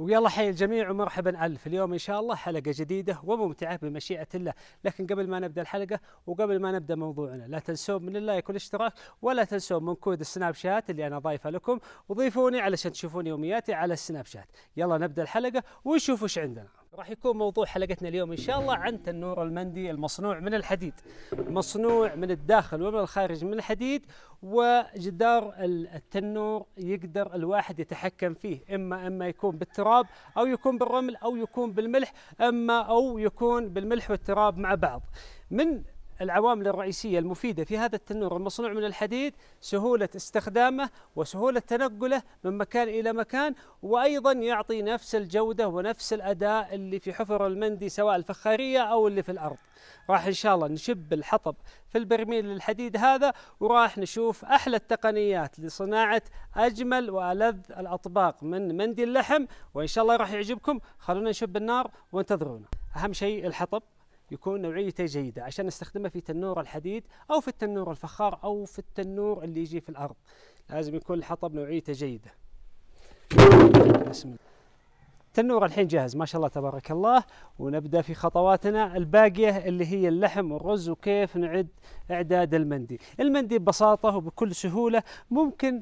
ويلا حي الجميع ومرحبا ألف اليوم إن شاء الله حلقة جديدة وممتعة بمشيئة الله لكن قبل ما نبدأ الحلقة وقبل ما نبدأ موضوعنا لا تنسون من اللايك والاشتراك ولا تنسون من كود السناب شات اللي أنا ضايفه لكم وضيفوني علشان تشوفون يومياتي على السناب شات يلا نبدأ الحلقة ونشوف وش عندنا راح يكون موضوع حلقتنا اليوم ان شاء الله عن تنور المندي المصنوع من الحديد مصنوع من الداخل ومن الخارج من الحديد وجدار التنور يقدر الواحد يتحكم فيه اما اما يكون بالتراب او يكون بالرمل او يكون بالملح اما او يكون بالملح والتراب مع بعض من العوامل الرئيسية المفيدة في هذا التنور المصنوع من الحديد سهولة استخدامه وسهولة تنقله من مكان إلى مكان وأيضا يعطي نفس الجودة ونفس الأداء اللي في حفر المندي سواء الفخارية أو اللي في الأرض راح إن شاء الله نشب الحطب في البرميل للحديد هذا وراح نشوف أحلى التقنيات لصناعة أجمل وألذ الأطباق من مندي اللحم وإن شاء الله راح يعجبكم خلونا نشب النار وانتظرونا أهم شيء الحطب يكون نوعيته جيدة عشان نستخدمه في تنور الحديد أو في التنور الفخار أو في التنور اللي يجي في الأرض لازم يكون الحطب نوعيته جيدة بسم الله التنور الحين جاهز ما شاء الله تبارك الله ونبدا في خطواتنا الباقيه اللي هي اللحم والرز وكيف نعد اعداد المندي، المندي ببساطه وبكل سهوله ممكن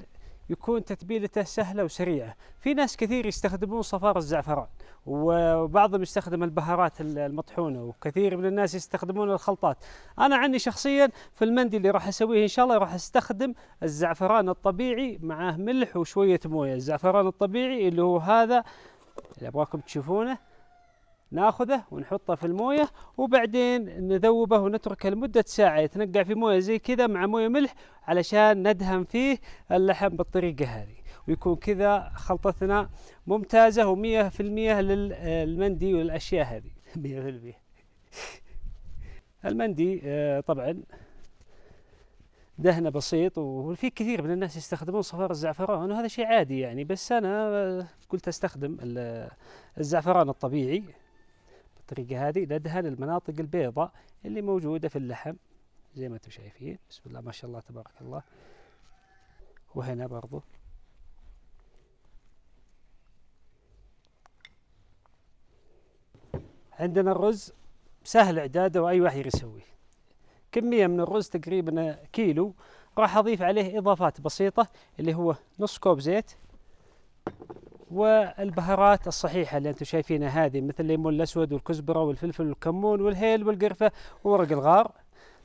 يكون تتبيلته سهله وسريعه في ناس كثير يستخدمون صفار الزعفران وبعضهم يستخدم البهارات المطحونه وكثير من الناس يستخدمون الخلطات انا عني شخصيا في المندي اللي راح اسويه ان شاء الله راح استخدم الزعفران الطبيعي معاه ملح وشويه مويه الزعفران الطبيعي اللي هو هذا اللي ابغاكم تشوفونه ناخذه ونحطه في المويه وبعدين نذوبه ونتركه لمده ساعه يتنقع في مويه زي كذا مع مويه ملح علشان ندهن فيه اللحم بالطريقه هذه ويكون كذا خلطتنا ممتازه و100% للمندي والاشياء هذه 100% المندي آه، طبعا دهنه بسيط وفي كثير من الناس يستخدمون صفار الزعفران وهذا شيء عادي يعني بس انا آه، قلت استخدم الزعفران الطبيعي الطريقة هذه ندهن المناطق البيضاء اللي موجودة في اللحم زي ما انتم شايفين بسم الله ما شاء الله تبارك الله وهنا برضو عندنا الرز سهل اعداده واي واحد يسويه كميه من الرز تقريبا كيلو راح اضيف عليه اضافات بسيطه اللي هو نص كوب زيت والبهارات الصحيحة اللي أنتم شايفينها هذه مثل الليمون الأسود والكزبرة والفلفل والكمون والهيل والقرفة وورق الغار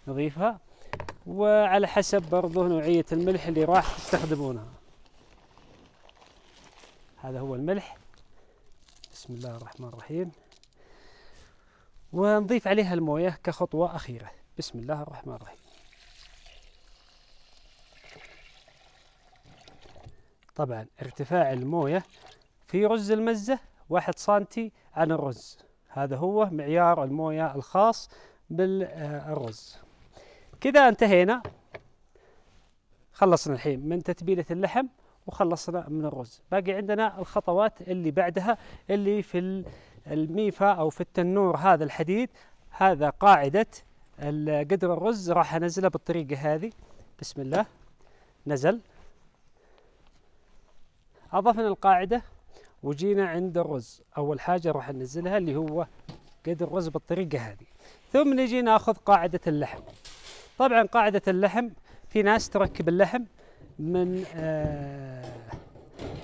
نضيفها وعلى حسب برضه نوعية الملح اللي راح تستخدمونها هذا هو الملح بسم الله الرحمن الرحيم ونضيف عليها المويه كخطوة أخيرة بسم الله الرحمن الرحيم طبعا ارتفاع المويه في رز المزة واحد سنتي عن الرز هذا هو معيار الموية الخاص بالرز كذا انتهينا خلصنا الحين من تتبيلة اللحم وخلصنا من الرز باقي عندنا الخطوات اللي بعدها اللي في الميفا أو في التنور هذا الحديد هذا قاعدة قدر الرز راح أنزله بالطريقة هذه بسم الله نزل أضفنا القاعدة وجينا عند الرز اول حاجه راح ننزلها اللي هو قد الرز بالطريقه هذه ثم نجي ناخذ قاعده اللحم طبعا قاعده اللحم في ناس تركب اللحم من آه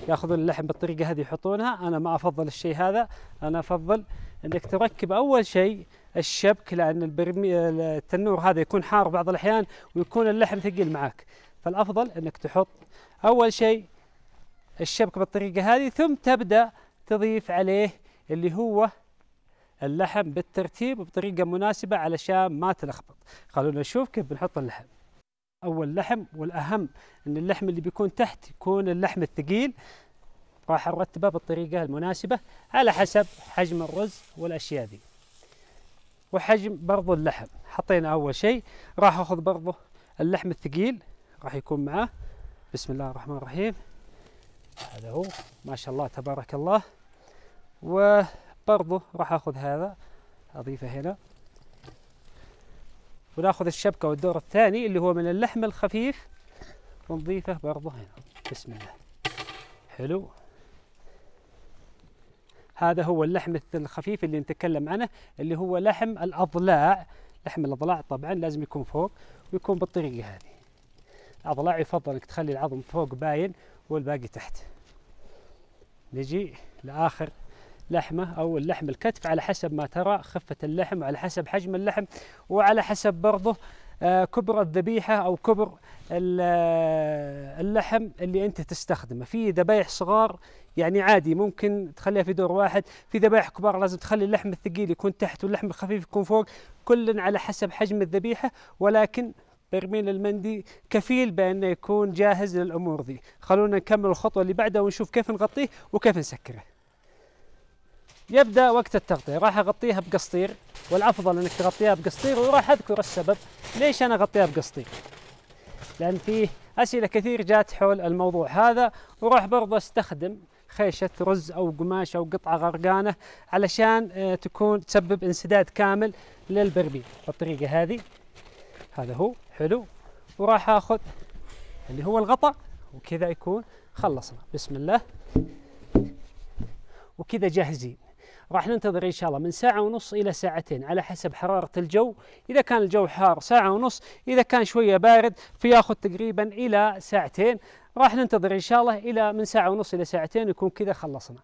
ياخذون اللحم بالطريقه هذه يحطونها انا ما افضل الشيء هذا انا افضل انك تركب اول شيء الشبك لان البرمي التنور هذا يكون حار بعض الاحيان ويكون اللحم ثقيل معك فالافضل انك تحط اول شيء الشبك بالطريقة هذه ثم تبدأ تضيف عليه اللي هو اللحم بالترتيب وبطريقة مناسبة علشان ما تلخبط خلونا نشوف كيف بنحط اللحم أول لحم والأهم أن اللحم اللي بيكون تحت يكون اللحم الثقيل راح أرتبه بالطريقة المناسبة على حسب حجم الرز والأشياء ذي وحجم برضو اللحم حطينا أول شيء راح أخذ برضو اللحم الثقيل راح يكون معاه بسم الله الرحمن الرحيم هذا هو ما شاء الله تبارك الله وبرضه راح اخذ هذا اضيفه هنا وناخذ الشبكه والدور الثاني اللي هو من اللحم الخفيف ونضيفه برضه هنا بسم الله حلو هذا هو اللحم الخفيف اللي نتكلم عنه اللي هو لحم الاضلاع لحم الاضلاع طبعا لازم يكون فوق ويكون بالطريقه هذه اضلاع يفضل انك تخلي العظم فوق باين والباقي تحت نجي لاخر لحمه او اللحم الكتف على حسب ما ترى خفه اللحم على حسب حجم اللحم وعلى حسب برضه آه، كبر الذبيحه او كبر آه، اللحم اللي انت تستخدمه في ذبايح صغار يعني عادي ممكن تخليها في دور واحد في ذبايح كبار لازم تخلي اللحم الثقيل يكون تحت واللحم الخفيف يكون فوق كل على حسب حجم الذبيحه ولكن برميل المندي كفيل بانه يكون جاهز للامور ذي خلونا نكمل الخطوه اللي بعدها ونشوف كيف نغطيه وكيف نسكره يبدا وقت التغطيه راح اغطيها بقصطير والافضل انك تغطيها بقصطير وراح اذكر السبب ليش انا اغطيها بقصطير لان فيه اسئله كثير جات حول الموضوع هذا وراح برضه استخدم خيشة رز أو قماش أو قطعة غرقانة علشان آه، تكون تسبب انسداد كامل للبرميل بالطريقة هذه هذا هو حلو وراح اخذ اللي هو الغطاء وكذا يكون خلصنا بسم الله وكذا جاهزين راح ننتظر ان شاء الله من ساعة ونص إلى ساعتين على حسب حرارة الجو، إذا كان الجو حار ساعة ونص، إذا كان شوية بارد فياخذ تقريبا إلى ساعتين، راح ننتظر ان شاء الله إلى من ساعة ونص إلى ساعتين يكون كذا خلصنا.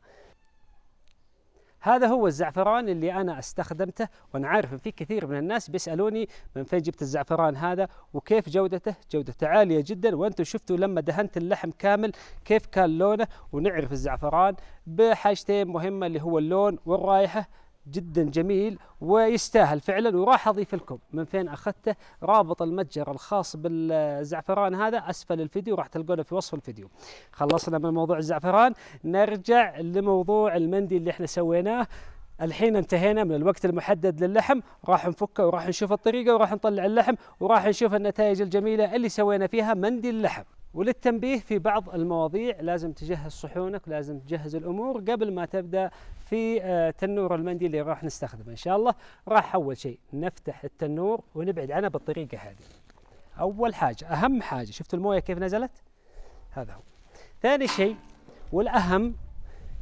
هذا هو الزعفران اللي أنا استخدمته وأنا عارف في كثير من الناس بيسألوني من فين جبت الزعفران هذا وكيف جودته جودته عالية جدا وأنتم شفتوا لما دهنت اللحم كامل كيف كان لونه ونعرف الزعفران بحاجتين مهمة اللي هو اللون والرائحة جدا جميل ويستاهل فعلا وراح اضيف لكم من فين اخذته رابط المتجر الخاص بالزعفران هذا اسفل الفيديو راح تلقونه في وصف الفيديو خلصنا من موضوع الزعفران نرجع لموضوع المندي اللي احنا سويناه الحين انتهينا من الوقت المحدد للحم راح نفكه وراح نشوف الطريقه وراح نطلع اللحم وراح نشوف النتائج الجميله اللي سوينا فيها مندي اللحم وللتنبيه في بعض المواضيع لازم تجهز صحونك لازم تجهز الامور قبل ما تبدا في آه، تنور المندي اللي راح نستخدمه ان شاء الله راح اول شيء نفتح التنور ونبعد عنه بالطريقه هذه اول حاجه اهم حاجه شفت المويه كيف نزلت هذا هو ثاني شيء والاهم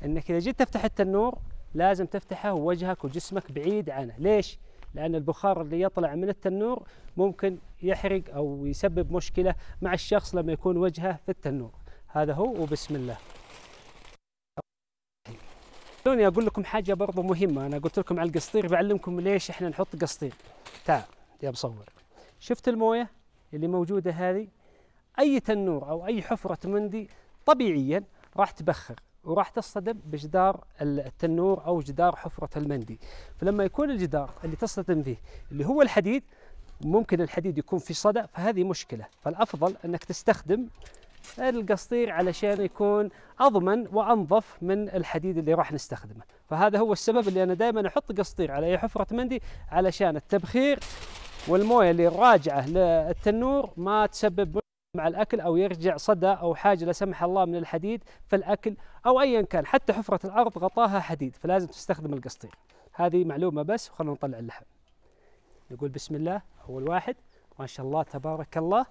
انك اذا جيت تفتح التنور لازم تفتحه وجهك وجسمك بعيد عنه ليش لأن البخار اللي يطلع من التنور ممكن يحرق أو يسبب مشكلة مع الشخص لما يكون وجهه في التنور هذا هو وبسم الله خلوني أقول لكم حاجة برضو مهمة أنا قلت لكم على القسطير بعلمكم ليش إحنا نحط قسطير تعال يا مصور شفت الموية اللي موجودة هذه أي تنور أو أي حفرة مندي طبيعيا راح تبخر وراح تصطدم بجدار التنور او جدار حفره المندي فلما يكون الجدار اللي تصطدم فيه اللي هو الحديد ممكن الحديد يكون في صدى فهذه مشكله فالافضل انك تستخدم القصدير علشان يكون اضمن وانظف من الحديد اللي راح نستخدمه فهذا هو السبب اللي انا دائما احط قصدير على اي حفره مندي علشان التبخير والمويه اللي راجعه للتنور ما تسبب مع الأكل أو يرجع صدى أو حاجة لا سمح الله من الحديد فالأكل أو أيا كان حتى حفرة الأرض غطاها حديد فلازم تستخدم القصدير هذه معلومة بس وخلونا نطلع اللحم نقول بسم الله أول واحد ما شاء الله تبارك الله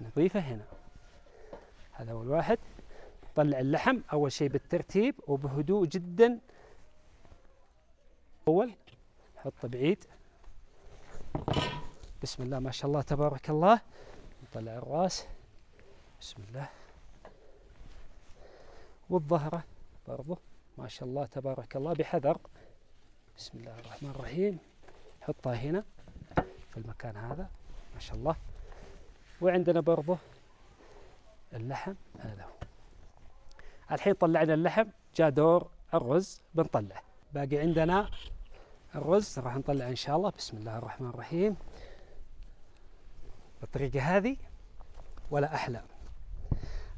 نضيفه هنا هذا أول واحد طلع اللحم أول شيء بالترتيب وبهدوء جدا أول حطه بعيد بسم الله ما شاء الله تبارك الله نطلع الراس بسم الله والظهرة برضه ما شاء الله تبارك الله بحذر بسم الله الرحمن الرحيم حطها هنا في المكان هذا ما شاء الله وعندنا برضه اللحم هذا هو الحين طلعنا اللحم جاء دور الرز بنطلع باقي عندنا الرز راح نطلع ان شاء الله بسم الله الرحمن الرحيم بالطريقه هذه ولا احلى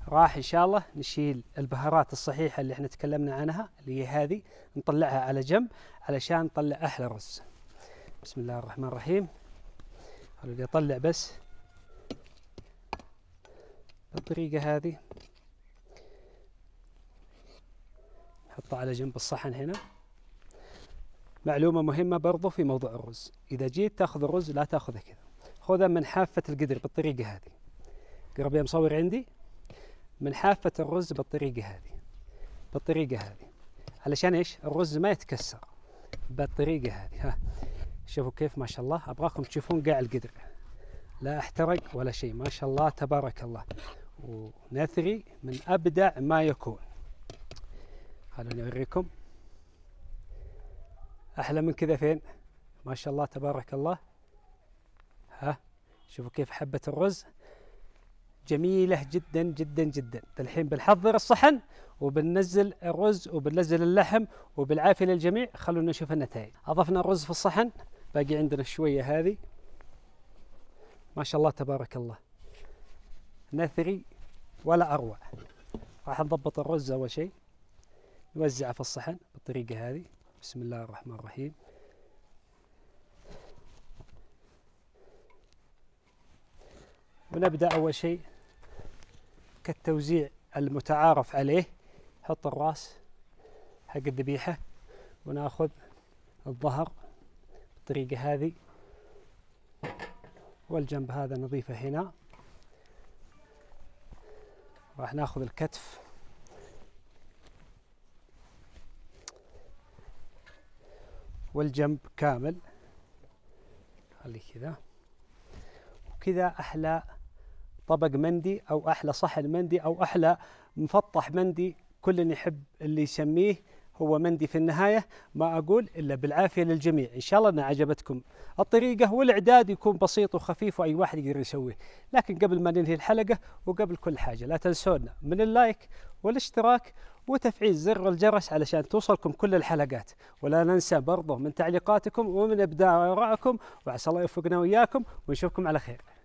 راح ان شاء الله نشيل البهارات الصحيحه اللي احنا تكلمنا عنها اللي هي هذه نطلعها على جنب علشان نطلع احلى رز بسم الله الرحمن الرحيم بدي اطلع بس بالطريقه هذه نحطه على جنب الصحن هنا معلومه مهمه برضو في موضوع الرز اذا جيت تاخذ الرز لا تاخذه كذا خذه من حافه القدر بالطريقه هذه قرب يا مصور عندي من حافة الرز بالطريقة هذه بالطريقة هذه علشان ايش؟ الرز ما يتكسر بالطريقة هذه ها شوفوا كيف ما شاء الله ابغاكم تشوفون قاع القدر لا احترق ولا شيء ما شاء الله تبارك الله ونثري من ابدع ما يكون خلوني اوريكم احلى من كذا فين؟ ما شاء الله تبارك الله ها شوفوا كيف حبة الرز جميله جدا جدا جدا الحين بنحضر الصحن وبننزل الرز وبننزل اللحم وبالعافيه للجميع خلونا نشوف النتائج اضفنا الرز في الصحن باقي عندنا شوية هذه ما شاء الله تبارك الله نثري ولا اروع راح نضبط الرز اول شيء نوزعه في الصحن بالطريقه هذه بسم الله الرحمن الرحيم ونبدا اول شيء كالتوزيع المتعارف عليه حط الراس حق الذبيحة وناخذ الظهر بالطريقة هذه والجنب هذا نضيفه هنا راح ناخذ الكتف والجنب كامل خلي كذا وكذا أحلى طبق مندي او احلى صحن مندي او احلى مفطح مندي كل يحب اللي يسميه هو مندي في النهاية ما أقول إلا بالعافية للجميع إن شاء الله أنها عجبتكم الطريقة والإعداد يكون بسيط وخفيف وأي واحد يقدر يسويه لكن قبل ما ننهي الحلقة وقبل كل حاجة لا تنسونا من اللايك والاشتراك وتفعيل زر الجرس علشان توصلكم كل الحلقات ولا ننسى برضه من تعليقاتكم ومن إبداع آرائكم وعسى الله يوفقنا وإياكم ونشوفكم على خير